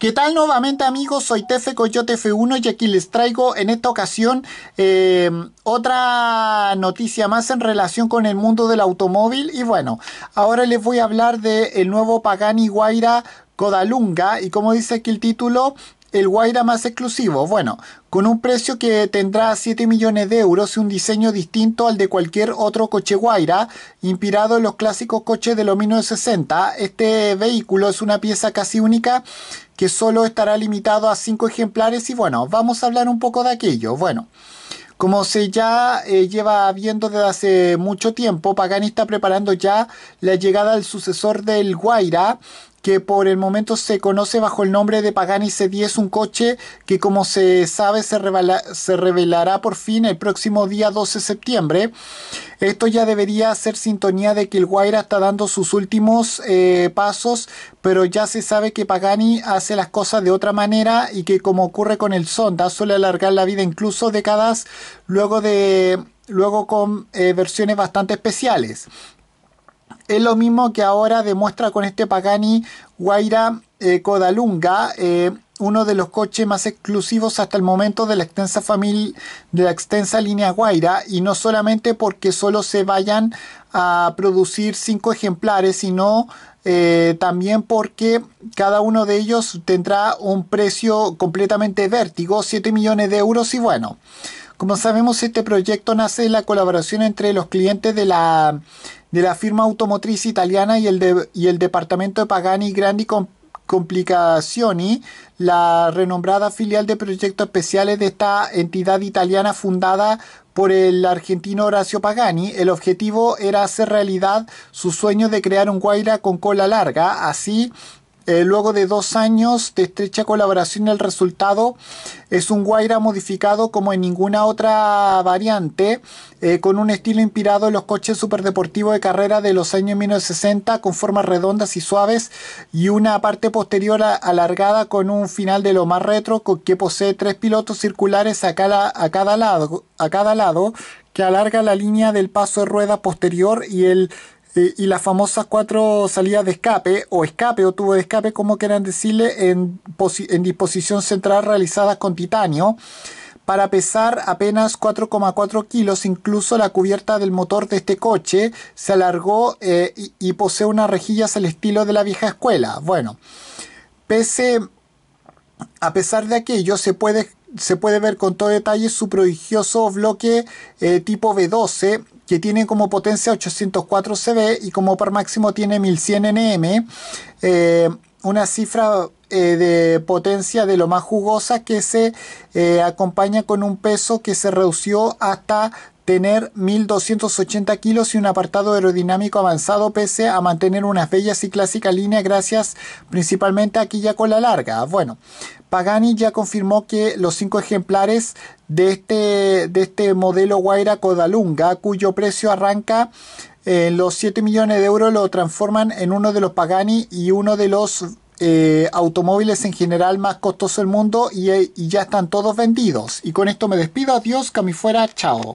¿Qué tal nuevamente amigos? Soy Tefe Coyote F1 y aquí les traigo en esta ocasión eh, otra noticia más en relación con el mundo del automóvil y bueno, ahora les voy a hablar del el nuevo Pagani Guaira Codalunga y como dice aquí el título, el Guaira más exclusivo, bueno, con un precio que tendrá 7 millones de euros y un diseño distinto al de cualquier otro coche Guaira, inspirado en los clásicos coches de los 1960. Este vehículo es una pieza casi única que solo estará limitado a 5 ejemplares y bueno, vamos a hablar un poco de aquello. Bueno, como se ya eh, lleva viendo desde hace mucho tiempo, Pagani está preparando ya la llegada del sucesor del Guaira que por el momento se conoce bajo el nombre de Pagani C10, un coche que como se sabe se, revelará por fin el próximo día 12 de septiembre. Esto ya debería ser sintonía de que el Guaira está dando sus últimos eh, pasos, pero ya se sabe que Pagani hace las cosas de otra manera y que como ocurre con el Sonda, suele alargar la vida incluso décadas luego de luego con eh, versiones bastante especiales es lo mismo que ahora demuestra con este Pagani Guaira eh, Codalunga, eh, uno de los coches más exclusivos hasta el momento de la extensa familia de la extensa línea Guaira, y no solamente porque solo se vayan a producir cinco ejemplares, sino eh, también porque cada uno de ellos tendrá un precio completamente vértigo, 7 millones de euros y bueno. Como sabemos, este proyecto nace en la colaboración entre los clientes de la, de la firma automotriz italiana y el, y el departamento de Pagani Grandi Complicazioni, la renombrada filial de proyectos especiales de esta entidad italiana fundada por el argentino Horacio Pagani, el objetivo era hacer realidad su sueño de crear un Guaira con cola larga, así eh, luego de dos años de estrecha colaboración, el resultado es un Guaira modificado como en ninguna otra variante, eh, con un estilo inspirado en los coches superdeportivos de carrera de los años 1960, con formas redondas y suaves, y una parte posterior alargada con un final de lo más retro, que posee tres pilotos circulares a cada, lado, a cada lado, que alarga la línea del paso de rueda posterior y el y las famosas cuatro salidas de escape o escape o tubo de escape, como quieran decirle, en, disposición central realizadas con titanio para pesar apenas 4,4 kilos. Incluso la cubierta del motor de este coche se alargó eh, y, posee unas rejillas al estilo de la vieja escuela. Bueno, pese a pesar de aquello, se puede, se puede ver con todo detalle su prodigioso bloque eh, tipo B12 que tiene como potencia 804 CV y como par máximo tiene 1100 NM, eh, una cifra eh, de potencia de lo más jugosa que se eh, acompaña con un peso que se redució hasta tener 1280 kilos y un apartado aerodinámico avanzado pese a mantener unas bellas y clásicas líneas gracias principalmente a con la larga. Bueno, Pagani ya confirmó que los cinco ejemplares de este, de este modelo Guaira Codalunga, cuyo precio arranca en los 7 millones de euros, lo transforman en uno de los Pagani y uno de los eh, automóviles en general más costosos del mundo y, ya están todos vendidos. Y con esto me despido, adiós, cami fuera, chao.